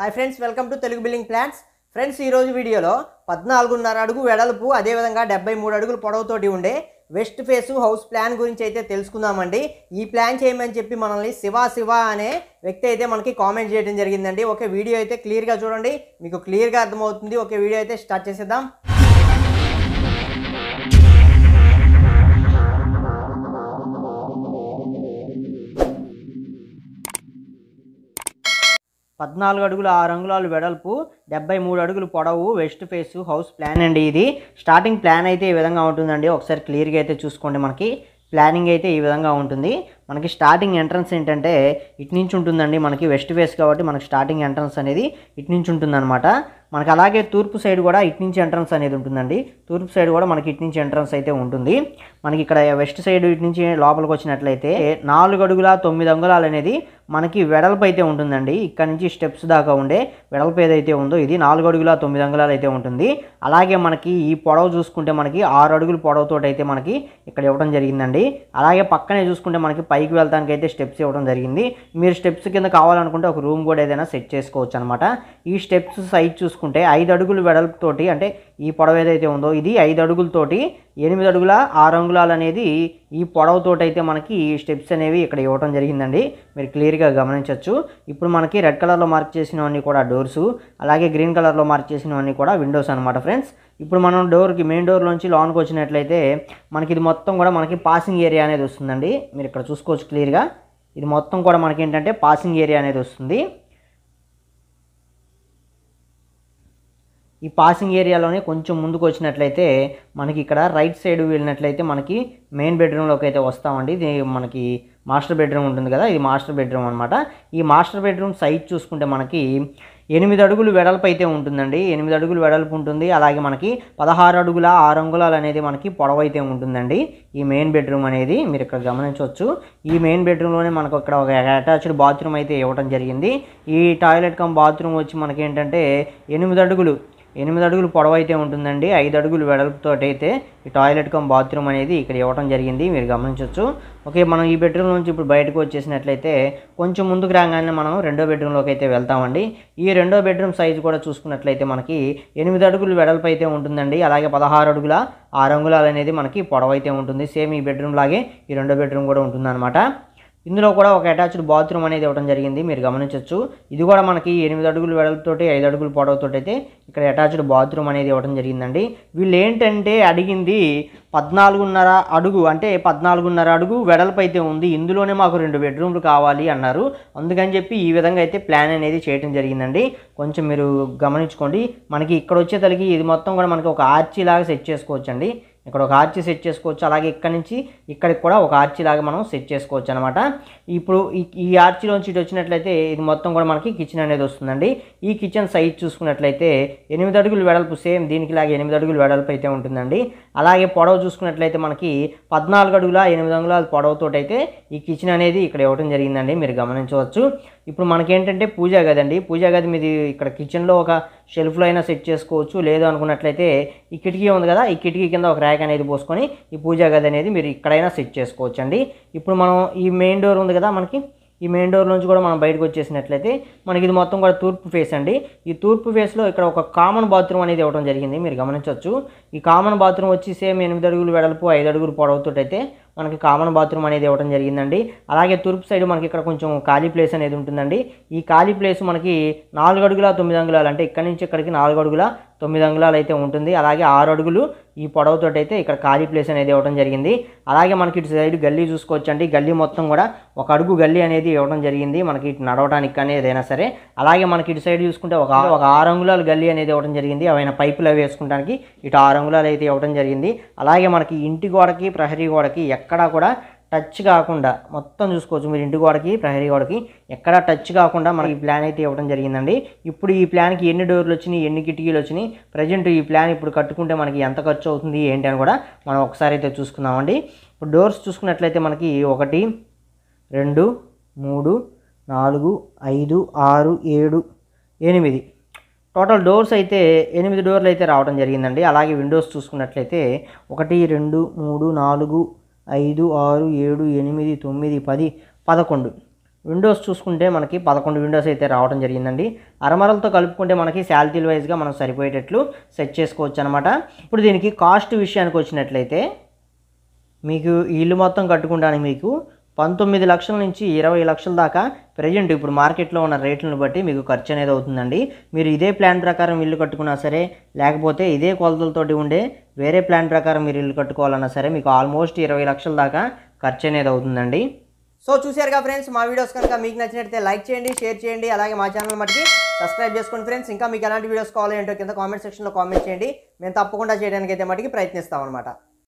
hi friends welcome to Telugu building plans friends ఈరోజు వీడియోలో పద్నాలుగున్నర అడుగు వెడల్పు అదేవిధంగా డెబ్బై మూడు అడుగులు పొడవుతోటి ఉండే వెస్ట్ ఫేసు హౌస్ ప్లాన్ గురించి అయితే తెలుసుకుందామండి ఈ ప్లాన్ చేయమని చెప్పి మనల్ని శివ శివ అనే వ్యక్తి అయితే మనకి కామెంట్ చేయడం జరిగిందండి ఒకే వీడియో అయితే క్లియర్గా చూడండి మీకు క్లియర్గా అర్థమవుతుంది ఒకే వీడియో అయితే స్టార్ట్ చేసేద్దాం పద్నాలుగు అడుగులు ఆరు అంగుళాలు వెడల్పు డెబ్బై మూడు అడుగులు పొడవు వెస్ట్ ఫేస్ హౌస్ ప్లాన్ అండి ఇది స్టార్టింగ్ ప్లాన్ అయితే ఈ విధంగా ఉంటుందండి ఒకసారి క్లియర్గా అయితే చూసుకోండి మనకి ప్లానింగ్ అయితే ఈ విధంగా ఉంటుంది మనకి స్టార్టింగ్ ఎంట్రన్స్ ఏంటంటే ఇటు నుంచి ఉంటుందండి మనకి వెస్ట్ ఫేస్ కాబట్టి మనకి స్టార్టింగ్ ఎంట్రన్స్ అనేది ఇటు నుంచి ఉంటుందన్నమాట మనకు అలాగే తూర్పు సైడ్ కూడా ఇటు నుంచి ఎంట్రన్స్ అనేది ఉంటుందండి తూర్పు సైడ్ కూడా మనకి ఇటు నుంచి ఎంట్రన్స్ అయితే ఉంటుంది మనకి ఇక్కడ వెస్ట్ సైడ్ ఇటు నుంచి లోపలికి వచ్చినట్లయితే నాలుగు అడుగుల తొమ్మిది అంగుళాలు అనేది మనకి వెడల్పు అయితే ఉంటుందండి ఇక్కడ నుంచి స్టెప్స్ దాకా ఉండే వెడల్పు ఏదైతే ఉందో ఇది నాలుగు అడుగుల తొమ్మిది అంగుళాలు అయితే ఉంటుంది అలాగే మనకి ఈ పొడవు చూసుకుంటే మనకి ఆరు అడుగుల పొడవుతో అయితే మనకి ఇక్కడ ఇవ్వడం జరిగిందండి అలాగే పక్కనే చూసుకుంటే మనకి పైకి వెళ్తానికి అయితే స్టెప్స్ ఇవ్వడం జరిగింది మీరు స్టెప్స్ కింద కావాలనుకుంటే ఒక రూమ్ కూడా ఏదైనా సెట్ చేసుకోవచ్చు అనమాట ఈ స్టెప్స్ సైజ్ చూసుకుంటే చూసుకుంటే ఐదు అడుగులు వెడల్పుతోటి అంటే ఈ పొడవ ఏదైతే ఉందో ఇది ఐదు అడుగులతోటి ఎనిమిది అడుగుల ఆరు అంగుళాలు అనేది ఈ పొడవుతోటి అయితే మనకి ఈ స్టెప్స్ అనేవి ఇక్కడ ఇవ్వటం జరిగిందండి మీరు క్లియర్గా గమనించవచ్చు ఇప్పుడు మనకి రెడ్ కలర్లో మార్క్ చేసినవన్నీ కూడా డోర్స్ అలాగే గ్రీన్ కలర్లో మార్క్ చేసినవన్నీ కూడా విండోస్ అనమాట ఫ్రెండ్స్ ఇప్పుడు మనం డోర్కి మెయిన్ డోర్ నుంచి లోన్కి వచ్చినట్లయితే మనకి ఇది మొత్తం కూడా మనకి పాసింగ్ ఏరియా అనేది వస్తుందండి మీరు ఇక్కడ చూసుకోవచ్చు క్లియర్గా ఇది మొత్తం కూడా మనకి ఏంటంటే పాసింగ్ ఏరియా అనేది వస్తుంది ఈ పాసింగ్ ఏరియాలోనే కొంచెం ముందుకు వచ్చినట్లయితే మనకి ఇక్కడ రైట్ సైడ్ వెళ్ళినట్లయితే మనకి మెయిన్ బెడ్రూమ్లోకి అయితే వస్తామండి ఇది మనకి మాస్టర్ బెడ్రూమ్ ఉంటుంది కదా ఇది మాస్టర్ బెడ్రూమ్ అనమాట ఈ మాస్టర్ బెడ్రూమ్ సైజ్ చూసుకుంటే మనకి ఎనిమిది అడుగులు వెడల్పు అయితే ఉంటుందండి ఎనిమిది అడుగులు వెడల్పు ఉంటుంది అలాగే మనకి పదహారు అడుగుల ఆరు అంగుళాలు అనేది మనకి పొడవైతే అయితే ఉంటుందండి ఈ మెయిన్ బెడ్రూమ్ అనేది మీరు ఇక్కడ గమనించవచ్చు ఈ మెయిన్ బెడ్రూమ్లోనే మనకు ఇక్కడ ఒక అటాచ్డ్ బాత్రూమ్ అయితే ఇవ్వడం జరిగింది ఈ టాయిలెట్ కమ్ బాత్రూమ్ వచ్చి మనకి ఏంటంటే ఎనిమిది అడుగులు ఎనిమిది అడుగులు పొడవైతే ఉంటుందండి ఐదు అడుగులు వెడల్పుతో అయితే ఈ టాయిలెట్ కం బాత్రూమ్ అనేది ఇక్కడ ఇవ్వడం జరిగింది మీరు గమనించవచ్చు ఓకే మనం ఈ బెడ్రూమ్ నుంచి ఇప్పుడు బయటకు వచ్చేసినట్లయితే కొంచెం ముందుకు రాగానే మనం రెండో బెడ్రూమ్లోకి అయితే వెళ్తామండి ఈ రెండో బెడ్రూమ్ సైజు కూడా చూసుకున్నట్లయితే మనకి ఎనిమిది అడుగులు వెడల్పు అయితే ఉంటుందండి అలాగే పదహారు అడుగుల ఆరు అంగుళాలు అనేది మనకి పొడవైతే ఉంటుంది సేమ్ ఈ బెడ్రూమ్ లాగే ఈ రెండో బెడ్రూమ్ కూడా ఉంటుందన్నమాట ఇందులో కూడా ఒక అటాచ్డ్ బాత్రూమ్ అనేది ఇవ్వడం జరిగింది మీరు గమనించవచ్చు ఇది కూడా మనకి ఎనిమిది అడుగులు వెడలతోటి ఐదు అడుగులు పొడవుతో అయితే ఇక్కడ అటాచ్డ్ బాత్రూమ్ అనేది ఇవ్వడం జరిగిందండి వీళ్ళు ఏంటంటే అడిగింది పద్నాలుగున్నర అడుగు అంటే పద్నాలుగున్నర అడుగు వెడల్పు అయితే ఉంది ఇందులోనే మాకు రెండు బెడ్రూమ్లు కావాలి అన్నారు అందుకని చెప్పి ఈ విధంగా అయితే ప్లాన్ అనేది చేయడం జరిగిందండి కొంచెం మీరు గమనించుకోండి మనకి ఇక్కడ వచ్చేసరికి ఇది మొత్తం కూడా మనకి ఒక ఆర్చీ లాగా సెట్ చేసుకోవచ్చండి ఇక్కడ ఒక ఆర్చి సెట్ చేసుకోవచ్చు అలాగే ఇక్కడ నుంచి ఇక్కడికి కూడా ఒక ఆర్చి లాగా మనం సెట్ చేసుకోవచ్చు అనమాట ఇప్పుడు ఈ ఆర్చిలోంచి ఇటు వచ్చినట్లయితే ఇది మొత్తం కూడా మనకి కిచెన్ అనేది వస్తుందండి ఈ కిచెన్ సైజ్ చూసుకున్నట్లయితే ఎనిమిది అడుగులు వెడల్పు సేమ్ దీనికి లాగే ఎనిమిది అడుగులు వెడల్పు అయితే ఉంటుందండి అలాగే పొడవు చూసుకున్నట్లయితే మనకి పద్నాలుగు అడుగుల ఎనిమిది అంగుల పొడవుతో అయితే ఈ కిచెన్ అనేది ఇక్కడ ఇవ్వడం జరిగిందండి మీరు గమనించవచ్చు ఇప్పుడు మనకేంటంటే పూజా గదండి పూజా గది మీది ఇక్కడ కిచెన్లో ఒక షెల్ఫ్లో అయినా సెట్ చేసుకోవచ్చు లేదు అనుకున్నట్లయితే ఈ కిటికీ ఉంది కదా ఈ కిటికీ కింద ఒక ర్యాక్ అనేది పోసుకొని ఈ పూజా గది అనేది మీరు ఇక్కడైనా సెట్ చేసుకోవచ్చు అండి ఇప్పుడు మనం ఈ మెయిన్ డోర్ ఉంది కదా మనకి ఈ మెయిన్ డోర్ నుంచి కూడా మనం బయటకు వచ్చేసినట్లయితే మనకి ఇది మొత్తం కూడా తూర్పు ఫేస్ అండి ఈ తూర్పు ఫేస్లో ఇక్కడ ఒక కామన్ బాత్రూమ్ అనేది ఇవ్వడం జరిగింది మీరు గమనించవచ్చు ఈ కామన్ బాత్రూమ్ వచ్చి సేమ్ ఎనిమిది అడుగులు వెడల్పు ఐదు అడుగులు పొడవుతోటైతే మనకి కామన్ బాత్రూమ్ అనేది ఇవ్వడం జరిగిందండి అలాగే తూర్పు సైడ్ మనకి ఇక్కడ కొంచెం ఖాళీ ప్లేస్ అనేది ఉంటుందండి ఈ ఖాళీ ప్లేస్ మనకి నాలుగు అడుగుల తొమ్మిది అంగుళాలు అంటే ఇక్కడ నుంచి ఇక్కడికి నాలుగు అడుగుల తొమ్మిది అంగుళాలు అయితే ఉంటుంది అలాగే ఆరు అడుగులు ఈ పొడవుతో అయితే ఇక్కడ ఖాళీ ప్లేస్ అనేది ఇవ్వడం జరిగింది అలాగే మనకి ఇటు సైడ్ గల్లీ చూసుకోవచ్చండి గల్లీ మొత్తం కూడా ఒక అడుగు గల్లీ అనేది ఇవ్వడం జరిగింది మనకి ఇటు నడవడానికి కానీ ఏదైనా సరే అలాగే మనకి ఇటు సైడ్ చూసుకుంటే ఒక ఒక ఆరు అంగుళాలు గల్లీ అనేది ఇవ్వడం జరిగింది అవైనా పైపులు అవి వేసుకోవడానికి ఇటు ఆరు అంగుళాలు అయితే ఇవ్వడం జరిగింది అలాగే మనకి ఇంటి గోడకి ప్రహరీ గోడకి ఎక్కడా కూడా టచ్ కాకుండా మొత్తం చూసుకోవచ్చు మీరు ఇంటి గోడకి ప్రహరీ గోడకి ఎక్కడా టచ్ కాకుండా మనకి ప్లాన్ అయితే ఇవ్వడం జరిగిందండి ఇప్పుడు ఈ ప్లాన్కి ఎన్ని డోర్లు వచ్చినాయి ఎన్ని కిటికీలు వచ్చినాయి ప్రజెంట్ ఈ ప్లాన్ ఇప్పుడు కట్టుకుంటే మనకి ఎంత ఖర్చు అవుతుంది ఏంటి అని కూడా మనం ఒకసారి అయితే చూసుకుందామండి ఇప్పుడు డోర్స్ చూసుకున్నట్లయితే మనకి ఒకటి రెండు మూడు నాలుగు ఐదు ఆరు ఏడు ఎనిమిది టోటల్ డోర్స్ అయితే ఎనిమిది డోర్లు అయితే రావడం జరిగిందండి అలాగే విండోస్ చూసుకున్నట్లయితే ఒకటి రెండు మూడు నాలుగు ఐదు ఆరు ఏడు ఎనిమిది తొమ్మిది పది పదకొండు విండోస్ చూసుకుంటే మనకి పదకొండు విండోస్ అయితే రావడం జరిగిందండి అరమరలతో కలుపుకుంటే మనకి శాలరీ వైజ్గా మనం సరిపోయేటట్లు సెట్ చేసుకోవచ్చు అనమాట ఇప్పుడు దీనికి కాస్ట్ విషయానికి వచ్చినట్లయితే మీకు ఇల్లు మొత్తం కట్టుకుంటానికి మీకు పంతొమ్మిది లక్షల నుంచి ఇరవై లక్షల దాకా ప్రజెంట్ ఇప్పుడు మార్కెట్లో ఉన్న రేట్లను బట్టి మీకు ఖర్చు అనేది అవుతుందండి మీరు ఇదే ప్లాన్ ప్రకారం ఇల్లు కట్టుకున్నా సరే లేకపోతే ఇదే కొలతలతోటి ఉండే వేరే ప్లాన్ ప్రకారం మీరు ఇల్లు కట్టుకోవాలన్నా సరే మీకు ఆల్మోస్ట్ ఇరవై లక్షల దాకా ఖర్చు అనేది అవుతుందండి సో చూసారుగా ఫ్రెండ్స్ మా వీడియోస్ కనుక మీకు నచ్చినట్లయితే లైక్ చేయండి షేర్ చేయండి అలాగే మా ఛానల్ మటుకి సబ్స్క్రైబ్ చేసుకోండి ఫ్రెండ్స్ ఇంకా మీకు ఎలాంటి వీడియోస్ కావాలంటే కింద కామెంట్ సెక్షన్లో కామెంట్ చేయండి మేము తప్పకుండా చేయడానికి అయితే మటుకి ప్రయత్నిస్తామన్నమాట